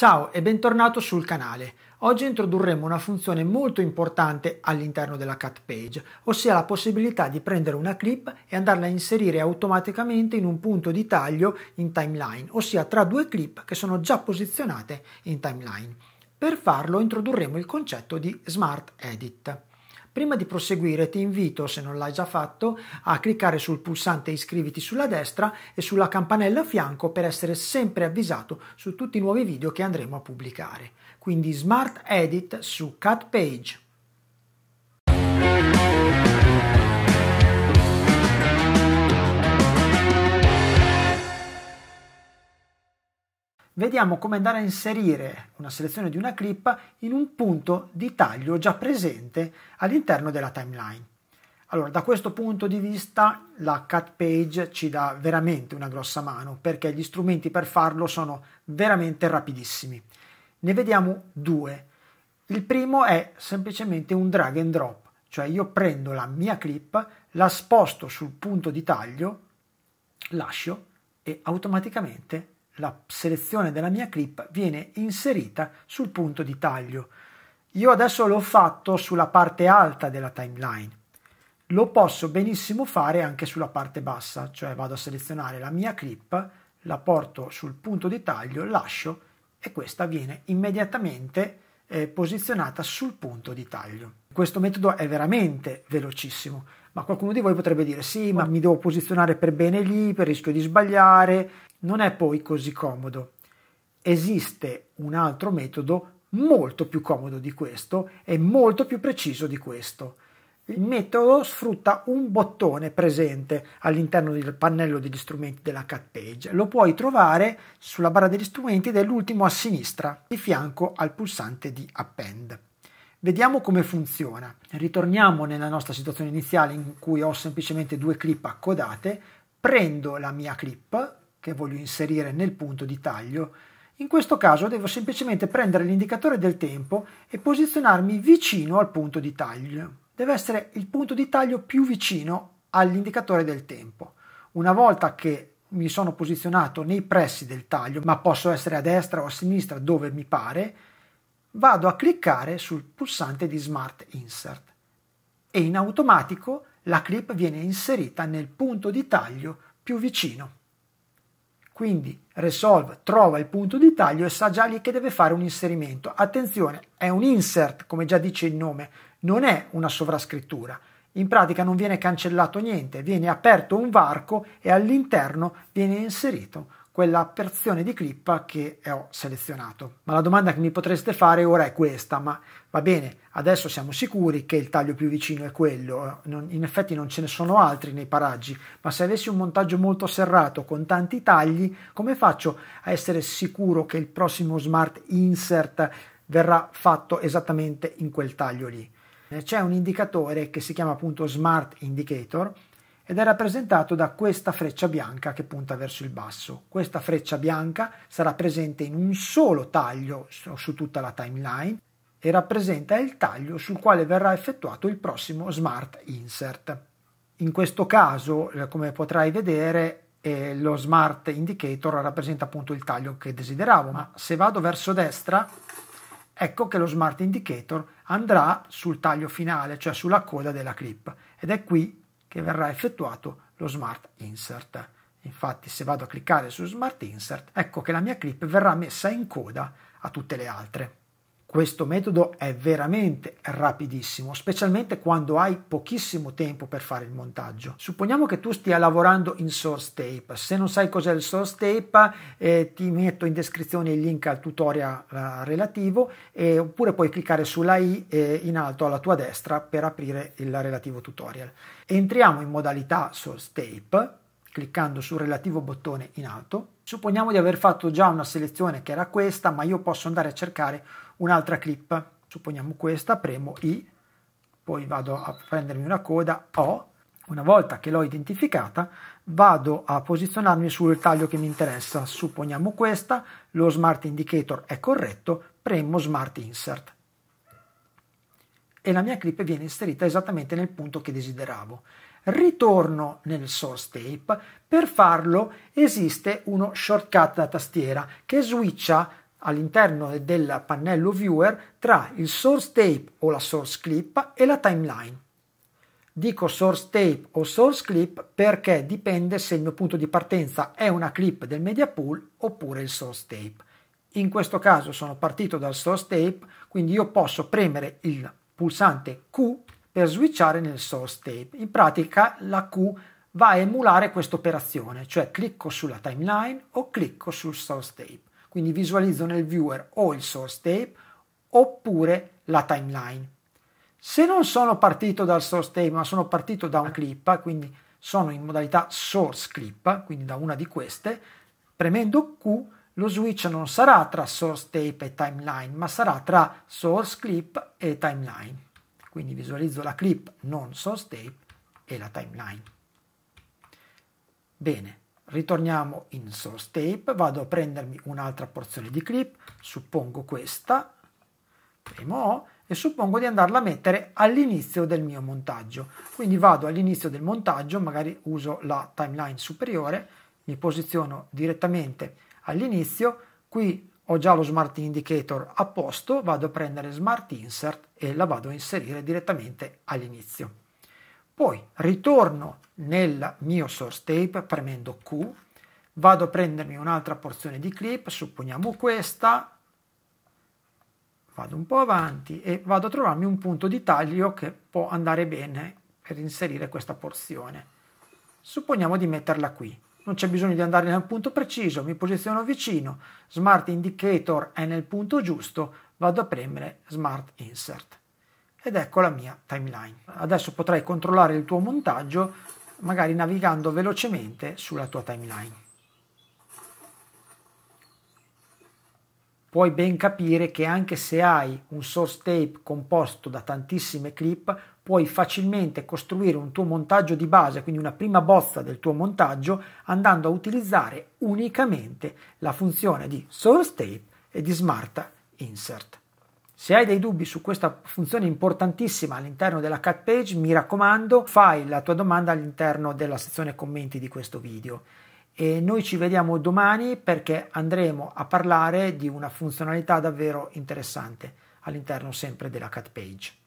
Ciao e bentornato sul canale. Oggi introdurremo una funzione molto importante all'interno della cat page, ossia la possibilità di prendere una clip e andarla a inserire automaticamente in un punto di taglio in timeline, ossia tra due clip che sono già posizionate in timeline. Per farlo introdurremo il concetto di smart edit. Prima di proseguire ti invito, se non l'hai già fatto, a cliccare sul pulsante iscriviti sulla destra e sulla campanella a fianco per essere sempre avvisato su tutti i nuovi video che andremo a pubblicare. Quindi Smart Edit su Cut Page. vediamo come andare a inserire una selezione di una clip in un punto di taglio già presente all'interno della timeline. Allora, da questo punto di vista la cut page ci dà veramente una grossa mano perché gli strumenti per farlo sono veramente rapidissimi. Ne vediamo due. Il primo è semplicemente un drag and drop, cioè io prendo la mia clip, la sposto sul punto di taglio, lascio e automaticamente la selezione della mia clip viene inserita sul punto di taglio. Io adesso l'ho fatto sulla parte alta della timeline, lo posso benissimo fare anche sulla parte bassa, cioè vado a selezionare la mia clip, la porto sul punto di taglio, lascio e questa viene immediatamente eh, posizionata sul punto di taglio. Questo metodo è veramente velocissimo. Ma qualcuno di voi potrebbe dire sì, ma mi devo posizionare per bene lì, per rischio di sbagliare. Non è poi così comodo. Esiste un altro metodo molto più comodo di questo e molto più preciso di questo. Il metodo sfrutta un bottone presente all'interno del pannello degli strumenti della cat page. Lo puoi trovare sulla barra degli strumenti ed è l'ultimo a sinistra, di fianco al pulsante di append. Vediamo come funziona. Ritorniamo nella nostra situazione iniziale in cui ho semplicemente due clip accodate, prendo la mia clip che voglio inserire nel punto di taglio. In questo caso devo semplicemente prendere l'indicatore del tempo e posizionarmi vicino al punto di taglio. Deve essere il punto di taglio più vicino all'indicatore del tempo. Una volta che mi sono posizionato nei pressi del taglio, ma posso essere a destra o a sinistra dove mi pare, vado a cliccare sul pulsante di Smart Insert e in automatico la clip viene inserita nel punto di taglio più vicino. Quindi Resolve trova il punto di taglio e sa già lì che deve fare un inserimento. Attenzione, è un insert, come già dice il nome, non è una sovrascrittura. In pratica non viene cancellato niente, viene aperto un varco e all'interno viene inserito un quella porzione di clip che ho selezionato. Ma la domanda che mi potreste fare ora è questa, ma va bene, adesso siamo sicuri che il taglio più vicino è quello, eh? non, in effetti non ce ne sono altri nei paraggi, ma se avessi un montaggio molto serrato con tanti tagli, come faccio a essere sicuro che il prossimo smart insert verrà fatto esattamente in quel taglio lì? Eh, c'è un indicatore che si chiama appunto Smart Indicator ed è rappresentato da questa freccia bianca che punta verso il basso. Questa freccia bianca sarà presente in un solo taglio su tutta la timeline e rappresenta il taglio sul quale verrà effettuato il prossimo smart insert. In questo caso, eh, come potrai vedere, eh, lo smart indicator rappresenta appunto il taglio che desideravo, ma se vado verso destra ecco che lo smart indicator andrà sul taglio finale, cioè sulla coda della clip ed è qui che verrà effettuato lo smart insert. Infatti se vado a cliccare su smart insert, ecco che la mia clip verrà messa in coda a tutte le altre. Questo metodo è veramente rapidissimo, specialmente quando hai pochissimo tempo per fare il montaggio. Supponiamo che tu stia lavorando in source tape. Se non sai cos'è il source tape, eh, ti metto in descrizione il link al tutorial eh, relativo eh, oppure puoi cliccare sulla i eh, in alto alla tua destra per aprire il relativo tutorial. Entriamo in modalità source tape cliccando sul relativo bottone in alto. Supponiamo di aver fatto già una selezione che era questa, ma io posso andare a cercare un'altra clip. Supponiamo questa, premo I, poi vado a prendermi una coda O. Una volta che l'ho identificata, vado a posizionarmi sul taglio che mi interessa. Supponiamo questa, lo Smart Indicator è corretto, premo Smart Insert e la mia clip viene inserita esattamente nel punto che desideravo ritorno nel source tape. Per farlo esiste uno shortcut da tastiera che switcha all'interno del pannello viewer tra il source tape o la source clip e la timeline. Dico source tape o source clip perché dipende se il mio punto di partenza è una clip del media pool oppure il source tape. In questo caso sono partito dal source tape, quindi io posso premere il pulsante Q per switchare nel source tape. In pratica la Q va a emulare questa operazione, cioè clicco sulla timeline o clicco sul source tape. Quindi visualizzo nel viewer o il source tape oppure la timeline. Se non sono partito dal source tape ma sono partito da una clip, quindi sono in modalità source clip, quindi da una di queste, premendo Q lo switch non sarà tra source tape e timeline, ma sarà tra source clip e timeline. Quindi visualizzo la clip non source tape e la timeline. Bene, ritorniamo in source tape, vado a prendermi un'altra porzione di clip, suppongo questa, premo O, e suppongo di andarla a mettere all'inizio del mio montaggio. Quindi vado all'inizio del montaggio, magari uso la timeline superiore, mi posiziono direttamente all'inizio, qui ho già lo smart indicator a posto, vado a prendere smart insert e la vado a inserire direttamente all'inizio. Poi ritorno nel mio source tape premendo Q, vado a prendermi un'altra porzione di clip, supponiamo questa, vado un po' avanti e vado a trovarmi un punto di taglio che può andare bene per inserire questa porzione. Supponiamo di metterla qui, non c'è bisogno di andare nel punto preciso, mi posiziono vicino, Smart Indicator è nel punto giusto, vado a premere Smart Insert ed ecco la mia timeline. Adesso potrai controllare il tuo montaggio magari navigando velocemente sulla tua timeline. Puoi ben capire che anche se hai un source tape composto da tantissime clip, puoi facilmente costruire un tuo montaggio di base, quindi una prima bozza del tuo montaggio, andando a utilizzare unicamente la funzione di source tape e di smart insert. Se hai dei dubbi su questa funzione importantissima all'interno della cat page, mi raccomando, fai la tua domanda all'interno della sezione commenti di questo video. E noi ci vediamo domani perché andremo a parlare di una funzionalità davvero interessante all'interno sempre della cat page.